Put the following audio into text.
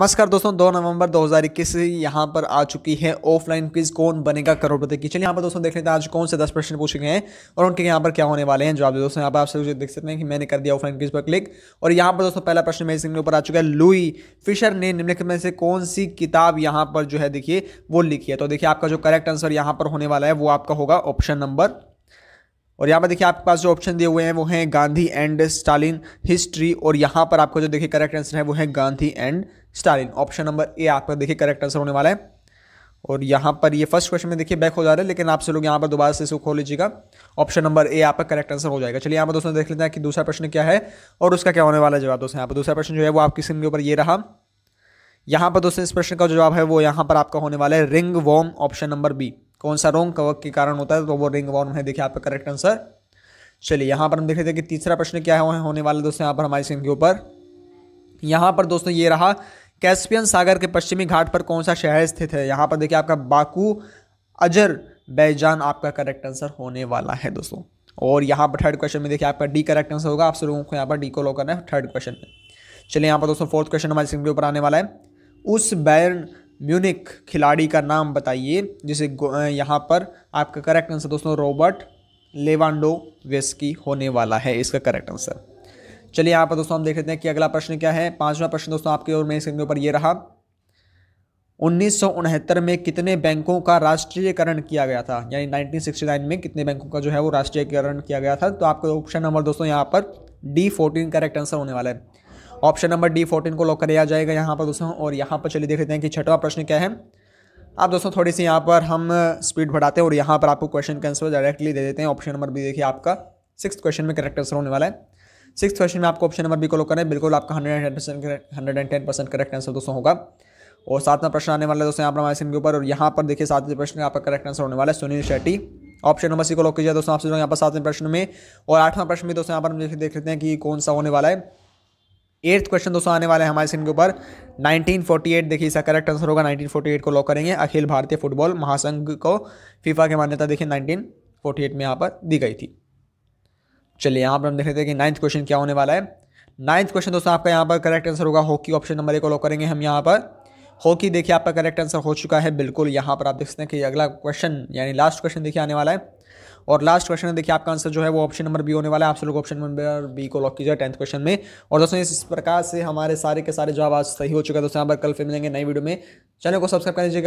नमस्कार दोस्तों 2 नवंबर 2021 यहां पर आ चुकी है ऑफलाइन क्विज कौन बनेगा करोड़पति की चलिए यहां पर दोस्तों देख लेते हैं आज कौन से 10 प्रश्न पूछे गए हैं और उनके यहां पर क्या होने वाले हैं जवाब दोस्तों यहां पर आप सभी देख सकते हैं कि मैंने कर दिया ऑफलाइन क्विज पर क्लिक और यहां पर दोस्तों पहला प्रश्न मेरे सिंह ऊपर आ चुका है लुई फिशर ने निम्नलिखित में से कौन सी किताब यहाँ पर जो है देखिए वो लिखी है तो देखिए आपका जो करेक्ट आंसर यहाँ पर होने वाला है वो आपका होगा ऑप्शन नंबर और यहाँ पर देखिए आपके पास जो ऑप्शन दिए हुए हैं वो हैं गांधी एंड स्टालिन हिस्ट्री और यहाँ पर आपको जो देखिए करेक्ट आंसर है वो है Gandhi and Stalin option number A आपका देखिए करेक्ट आंसर होने वाला है और यहाँ पर ये फर्स्ट क्वेश्चन में देखिए बैक हो जा रहा है लेकिन आपसे लोग यहाँ पर दोबारा से इसको खोल लीजिएगा ऑप्शन नंबर ए आपका करेक्ट आंसर हो जाएगा चलिए यहाँ पर दोस्तों देख लेते हैं कि दूसरा प्रश्न क्या है और उसका क्या होने वाला जवाब दोस्तों यहाँ पर दूसरा प्रश्न जो है वो आपकी स्क्रीन के ऊपर ये रहा यहाँ पर दोस्तों इस प्रश्न का जवाब है वो यहाँ पर आपका होने वाला है ringworm option number B कौन सा रोंग कवक के कारण होता है तो वो रिंग वॉर्म है देखिए आपका करेक्ट आंसर चलिए यहाँ पर हम देख लेते हैं कि तीसरा प्रश्न क्या है होने वाले दोस्तों यहाँ पर हमारे सिंह के ऊपर यहाँ पर दोस्तों ये रहा कैस्पियन सागर के पश्चिमी घाट पर कौन सा शहर स्थित है यहाँ पर देखिए आपका बाकू अजर बैजान आपका करेक्ट आंसर होने वाला है दोस्तों और यहाँ पर थर्ड क्वेश्चन में देखिए आपका डी करेक्ट आंसर होगा आप सब लोगों को यहाँ पर डी को लो करना है थर्ड क्वेश्चन में चलिए यहाँ पर दोस्तों फोर्थ क्वेश्चन हमारे सिंह के ऊपर आने वाला है उस बैरन म्यूनिक खिलाड़ी का नाम बताइए जिसे यहाँ पर आपका करेक्ट आंसर दोस्तों रॉबर्ट लेवांडो वेस्की होने वाला है इसका करेक्ट आंसर चलिए यहाँ पर दोस्तों हम देख लेते हैं कि अगला प्रश्न क्या है पांचवा प्रश्न दोस्तों आपके और मेरे स्क्रीन के ऊपर ये रहा उन्नीस में कितने बैंकों का राष्ट्रीयकरण किया गया था यानी 1969 में कितने बैंकों का जो है वो राष्ट्रीयकरण किया गया था तो आपका ऑप्शन नंबर दोस्तों यहाँ पर डी फोर्टीन करेक्ट आंसर होने वाला है ऑप्शन नंबर डी फोर्टीन को लॉक कर दिया जाएगा यहाँ पर दोस्तों और यहाँ पर चलिए देख लेते हैं कि छठवा प्रश्न क्या है आप दोस्तों थोड़ी सी यहाँ पर हम स्पीड बढ़ाते हैं और यहाँ पर आपको क्वेश्चन का आंसर डायरेक्टली दे देते हैं ऑप्शन नंबर बी देखिए आपका सिक्स क्वेश्चन में करेक्ट आंसर होने वाला है सिक्स क्वेश्चन में आपको ऑप्शन नंबर बी को लॉक करें बिल्कुल आपका hundred and percent hundred and ten percent correct answer दोस्तों होगा और सातवां प्रश्न आने वाला है दोस्तों यहाँ पर हमारे स्क्रीन के ऊपर और यहाँ पर देखिए सातवें प्रश्न में आपका करेक्ट आंसर होने वाला है Suniel Shetty option number C को लॉक कीजिए दोस्तों आपसे यहाँ पर सातवें प्रश्न में और आठवां प्रश्न में दोस्तों यहाँ पर हम देख लेते हैं कि कौन सा होने वाला है एट्थ क्वेश्चन दोस्तों आने वाले हमारे स्क्रीन के ऊपर 1948 देखिए इसका करेक्ट आंसर होगा 1948 को लॉक करेंगे अखिल भारतीय फुटबॉल महासंघ को फीफा की मान्यता देखिए 1948 में यहाँ पर दी गई थी चलिए यहाँ पर हम देख रहे थे कि नाइन्थ क्वेश्चन क्या होने वाला है नाइन्थ क्वेश्चन दोस्तों आपका यहाँ पर करेक्ट आंसर होगा हॉकी ऑप्शन नंबर एक को लॉक करेंगे हम यहाँ पर हॉकी देखिए आपका करेक्ट आंसर हो चुका है बिल्कुल यहाँ पर आप देख सकते हैं कि अगला क्वेश्चन यानी लास्ट क्वेश्चन देखिए आने वाला है और लास्ट क्वेश्चन है देखिए आपका आंसर जो है वो ऑप्शन नंबर बी होने वाला है आप लोग ऑप्शन नंबर बी को लॉक कीजिए टेंथ क्वेश्चन में और दोस्तों इस प्रकार से हमारे सारे के सारे जवाब आज सही हो चुके हैं दोस्तों यहाँ पर कल फिर मिलेंगे नई वीडियो में चैनल को सब्सक्राइब कर लीजिएगा